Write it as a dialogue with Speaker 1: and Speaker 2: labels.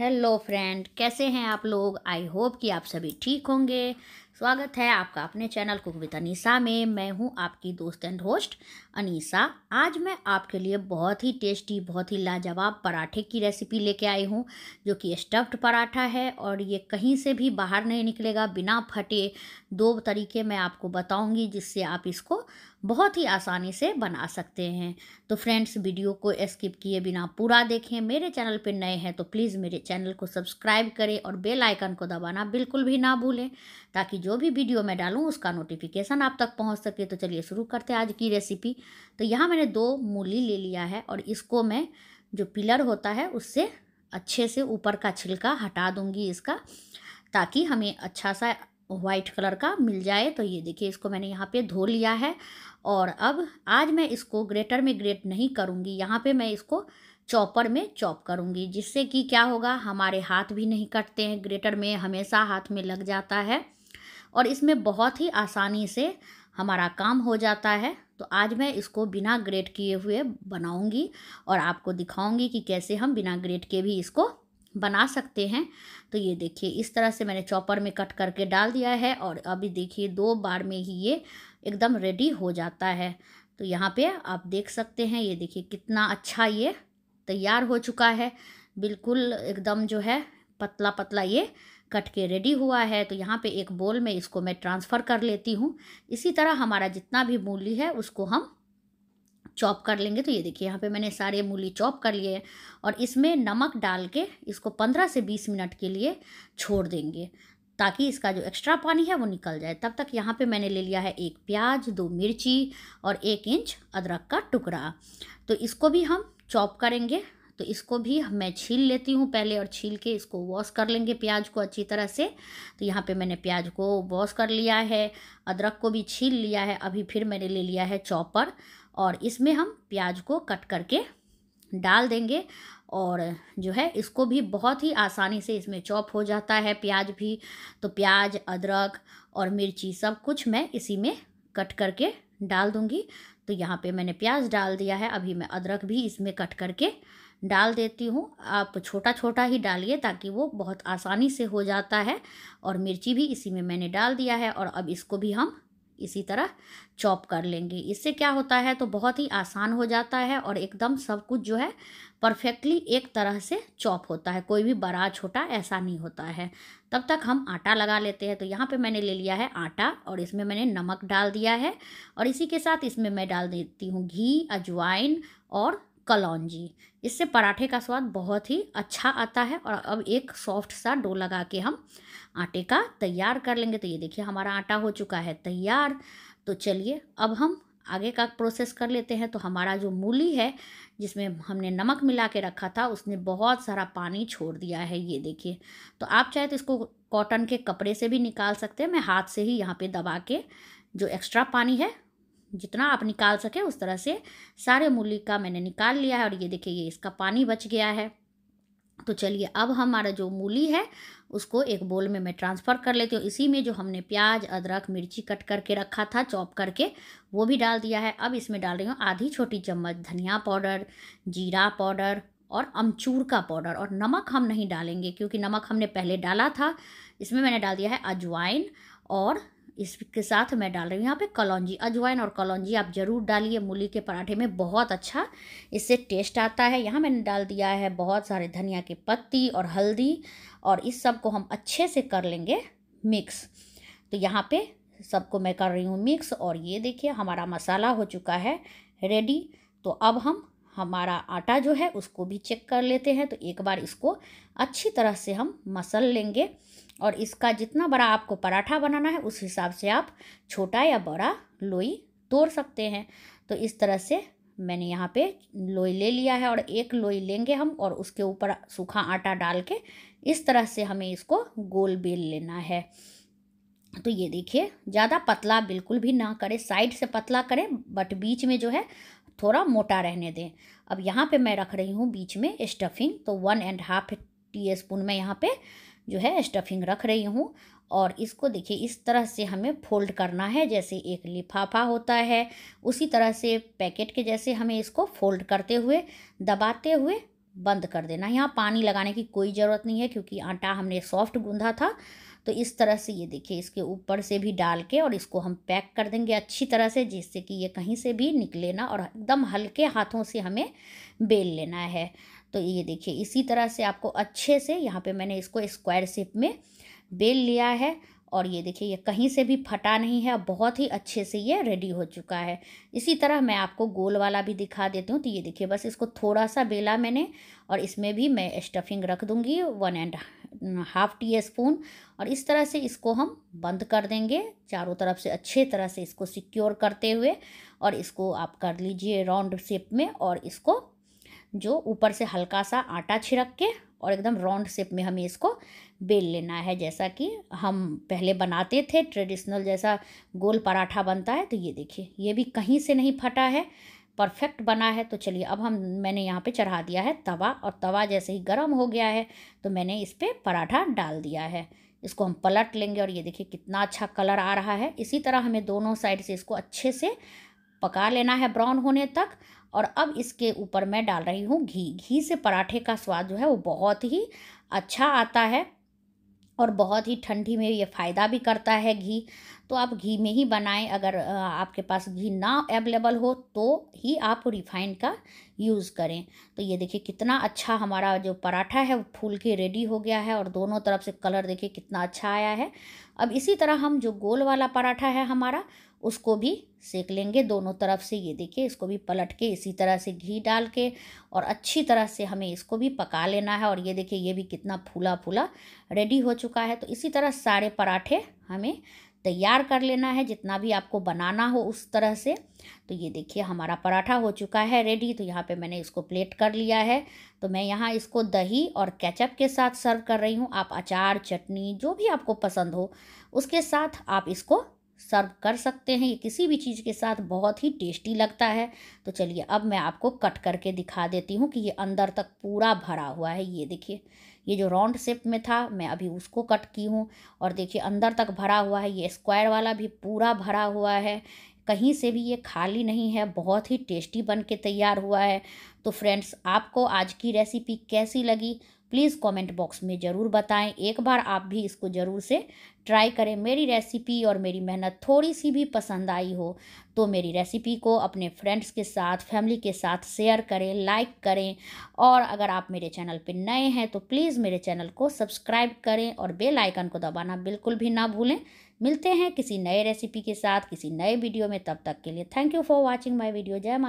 Speaker 1: hello friend कैसे हैं आप लोग आई होप कि आप सभी ठीक होंगे स्वागत है आपका अपने चैनल कुक विद अनीसा में मैं हूं आपकी दोस्त एंड होस्ट अनीसा आज मैं आपके लिए बहुत ही टेस्टी बहुत ही लाजवाब पराठे की रेसिपी लेके आई हूं जो कि स्टफ्ड पराठा है और ये कहीं से भी बाहर नहीं निकलेगा बिना फटे दो तरीके मैं आपको बताऊँगी जिससे आप इसको बहुत ही आसानी से बना सकते हैं तो फ्रेंड्स वीडियो को स्किप किए बिना पूरा देखें मेरे चैनल पर नए हैं तो प्लीज़ मेरे चैनल को सब्सक्राइब करें और बेल आइकन को दबाना बिल्कुल भी ना भूलें ताकि जो भी वीडियो मैं डालूँ उसका नोटिफिकेशन आप तक पहुँच सके तो चलिए शुरू करते हैं आज की रेसिपी तो यहाँ मैंने दो मूली ले लिया है और इसको मैं जो पिलर होता है उससे अच्छे से ऊपर का छिलका हटा दूँगी इसका ताकि हमें अच्छा सा वाइट कलर का मिल जाए तो ये देखिए इसको मैंने यहाँ पे धो लिया है और अब आज मैं इसको ग्रेटर में ग्रेट नहीं करूँगी यहाँ पे मैं इसको चॉपर में चॉप करूँगी जिससे कि क्या होगा हमारे हाथ भी नहीं कटते हैं ग्रेटर में हमेशा हाथ में लग जाता है और इसमें बहुत ही आसानी से हमारा काम हो जाता है तो आज मैं इसको बिना ग्रेट किए हुए बनाऊँगी और आपको दिखाऊँगी कि कैसे हम बिना ग्रेट के भी इसको बना सकते हैं तो ये देखिए इस तरह से मैंने चॉपर में कट करके डाल दिया है और अभी देखिए दो बार में ही ये एकदम रेडी हो जाता है तो यहाँ पे आप देख सकते हैं ये देखिए कितना अच्छा ये तैयार हो चुका है बिल्कुल एकदम जो है पतला पतला ये कट के रेडी हुआ है तो यहाँ पे एक बोल में इसको मैं ट्रांसफ़र कर लेती हूँ इसी तरह हमारा जितना भी मूली है उसको हम चॉप कर लेंगे तो ये देखिए यहाँ पे मैंने सारे मूली चॉप कर लिए और इसमें नमक डाल के इसको पंद्रह से बीस मिनट के लिए छोड़ देंगे ताकि इसका जो एक्स्ट्रा पानी है वो निकल जाए तब तक यहाँ पे मैंने ले लिया है एक प्याज दो मिर्ची और एक इंच अदरक का टुकड़ा तो इसको भी हम चॉप करेंगे तो इसको भी मैं छील लेती हूँ पहले और छील के इसको वॉश कर लेंगे प्याज को अच्छी तरह से तो यहाँ पे मैंने प्याज को वॉश कर लिया है अदरक को भी छील लिया है अभी फिर मैंने ले लिया है चॉपर और इसमें हम प्याज को कट करके डाल देंगे और जो है इसको भी बहुत ही आसानी से इसमें चॉप हो जाता है प्याज भी तो प्याज अदरक और मिर्ची सब कुछ मैं इसी में कट करके डाल दूँगी तो यहाँ पे मैंने प्याज डाल दिया है अभी मैं अदरक भी इसमें कट करके डाल देती हूँ आप छोटा छोटा ही डालिए ताकि वो बहुत आसानी से हो जाता है और मिर्ची भी इसी में मैंने डाल दिया है और अब इसको भी हम इसी तरह चॉप कर लेंगे इससे क्या होता है तो बहुत ही आसान हो जाता है और एकदम सब कुछ जो है परफेक्टली एक तरह से चॉप होता है कोई भी बड़ा छोटा ऐसा नहीं होता है तब तक हम आटा लगा लेते हैं तो यहाँ पे मैंने ले लिया है आटा और इसमें मैंने नमक डाल दिया है और इसी के साथ इसमें मैं डाल देती हूँ घी अजवाइन और कलौजी इससे पराठे का स्वाद बहुत ही अच्छा आता है और अब एक सॉफ्ट सा डो लगा के हम आटे का तैयार कर लेंगे तो ये देखिए हमारा आटा हो चुका है तैयार तो चलिए अब हम आगे का प्रोसेस कर लेते हैं तो हमारा जो मूली है जिसमें हमने नमक मिला के रखा था उसने बहुत सारा पानी छोड़ दिया है ये देखिए तो आप चाहे तो इसको कॉटन के कपड़े से भी निकाल सकते हैं मैं हाथ से ही यहाँ पे दबा के जो एक्स्ट्रा पानी है जितना आप निकाल सकें उस तरह से सारे मूली का मैंने निकाल लिया है और ये देखिए ये इसका पानी बच गया है तो चलिए अब हमारा जो मूली है उसको एक बोल में मैं ट्रांसफ़र कर लेती हूँ इसी में जो हमने प्याज अदरक मिर्ची कट करके रखा था चॉप करके वो भी डाल दिया है अब इसमें डाल रही हूँ आधी छोटी चम्मच धनिया पाउडर जीरा पाउडर और अमचूर का पाउडर और नमक हम नहीं डालेंगे क्योंकि नमक हमने पहले डाला था इसमें मैंने डाल दिया है अजवाइन और इसके साथ मैं डाल रही हूँ यहाँ पे कलौजी अजवाइन और कलौजी आप ज़रूर डालिए मूली के पराठे में बहुत अच्छा इससे टेस्ट आता है यहाँ मैंने डाल दिया है बहुत सारे धनिया के पत्ती और हल्दी और इस सब को हम अच्छे से कर लेंगे मिक्स तो यहाँ पे सबको मैं कर रही हूँ मिक्स और ये देखिए हमारा मसाला हो चुका है रेडी तो अब हम हमारा आटा जो है उसको भी चेक कर लेते हैं तो एक बार इसको अच्छी तरह से हम मसल लेंगे और इसका जितना बड़ा आपको पराठा बनाना है उस हिसाब से आप छोटा या बड़ा लोई तोड़ सकते हैं तो इस तरह से मैंने यहाँ पे लोई ले लिया है और एक लोई लेंगे हम और उसके ऊपर सूखा आटा डाल के इस तरह से हमें इसको गोल बेल लेना है तो ये देखिए ज़्यादा पतला बिल्कुल भी ना करें साइड से पतला करें बट बीच में जो है थोड़ा मोटा रहने दें अब यहाँ पे मैं रख रही हूँ बीच में स्टफिंग तो one and half teaspoon में यहाँ पे जो है स्टफिंग रख रही हूँ और इसको देखिए इस तरह से हमें फोल्ड करना है जैसे एक लिफाफा होता है उसी तरह से पैकेट के जैसे हमें इसको फोल्ड करते हुए दबाते हुए बंद कर देना यहाँ पानी लगाने की कोई ज़रूरत नहीं है क्योंकि आटा हमने सॉफ्ट गूंधा था तो इस तरह से ये देखिए इसके ऊपर से भी डाल के और इसको हम पैक कर देंगे अच्छी तरह से जिससे कि ये कहीं से भी निकले ना और एकदम हल्के हाथों से हमें बेल लेना है तो ये देखिए इसी तरह से आपको अच्छे से यहाँ पे मैंने इसको स्क्वायर शेप में बेल लिया है और ये देखिए ये कहीं से भी फटा नहीं है बहुत ही अच्छे से ये रेडी हो चुका है इसी तरह मैं आपको गोल वाला भी दिखा देती हूँ तो ये देखिए बस इसको थोड़ा सा बेला मैंने और इसमें भी मैं स्टफिंग रख दूँगी one and half teaspoon और इस तरह से इसको हम बंद कर देंगे चारों तरफ से अच्छे तरह से इसको सिक्योर करते हुए और इसको आप कर लीजिए राउंड शेप में और इसको जो ऊपर से हल्का सा आटा छिड़क के और एकदम राउंड शेप में हमें इसको बेल लेना है जैसा कि हम पहले बनाते थे ट्रेडिशनल जैसा गोल पराठा बनता है तो ये देखिए ये भी कहीं से नहीं फटा है परफेक्ट बना है तो चलिए अब हम मैंने यहाँ पे चढ़ा दिया है तवा और तवा जैसे ही गर्म हो गया है तो मैंने इस पर पराठा डाल दिया है इसको हम पलट लेंगे और ये देखिए कितना अच्छा कलर आ रहा है इसी तरह हमें दोनों साइड से इसको अच्छे से पका लेना है ब्राउन होने तक और अब इसके ऊपर मैं डाल रही हूँ घी घी से पराठे का स्वाद जो है वो बहुत ही अच्छा आता है और बहुत ही ठंडी में ये फ़ायदा भी करता है घी तो आप घी में ही बनाएं अगर आपके पास घी ना अवेलेबल हो तो ही आप रिफाइंड का यूज़ करें तो ये देखिए कितना अच्छा हमारा जो पराठा है वो फूल के रेडी हो गया है और दोनों तरफ से कलर देखिए कितना अच्छा आया है अब इसी तरह हम जो गोल वाला पराठा है हमारा उसको भी सेक लेंगे दोनों तरफ से ये देखिए इसको भी पलट के इसी तरह से घी डाल के और अच्छी तरह से हमें इसको भी पका लेना है और ये देखिए ये भी कितना फूला फूला रेडी हो चुका है तो इसी तरह सारे पराठे हमें तैयार कर लेना है जितना भी आपको बनाना हो उस तरह से तो ये देखिए हमारा पराठा हो चुका है रेडी तो यहाँ पे मैंने इसको प्लेट कर लिया है तो मैं यहाँ इसको दही और केचप के साथ सर्व कर रही हूँ आप अचार चटनी जो भी आपको पसंद हो उसके साथ आप इसको सर्व कर सकते हैं ये किसी भी चीज़ के साथ बहुत ही टेस्टी लगता है तो चलिए अब मैं आपको कट करके दिखा देती हूँ कि ये अंदर तक पूरा भरा हुआ है ये देखिए ये जो राउंड शेप में था मैं अभी उसको कट की हूँ और देखिए अंदर तक भरा हुआ है ये स्क्वायर वाला भी पूरा भरा हुआ है कहीं से भी ये खाली नहीं है बहुत ही टेस्टी बन के तैयार हुआ है तो फ्रेंड्स आपको आज की रेसिपी कैसी लगी प्लीज़ कमेंट बॉक्स में ज़रूर बताएं एक बार आप भी इसको ज़रूर से ट्राई करें मेरी रेसिपी और मेरी मेहनत थोड़ी सी भी पसंद आई हो तो मेरी रेसिपी को अपने फ्रेंड्स के साथ फैमिली के साथ शेयर करें लाइक करें और अगर आप मेरे चैनल पर नए हैं तो प्लीज़ मेरे चैनल को सब्सक्राइब करें और बेल आइकन को दबाना बिल्कुल भी ना भूलें मिलते हैं किसी नए रेसिपी के साथ किसी नए वीडियो में तब तक के लिए thank you for watching my video जय माता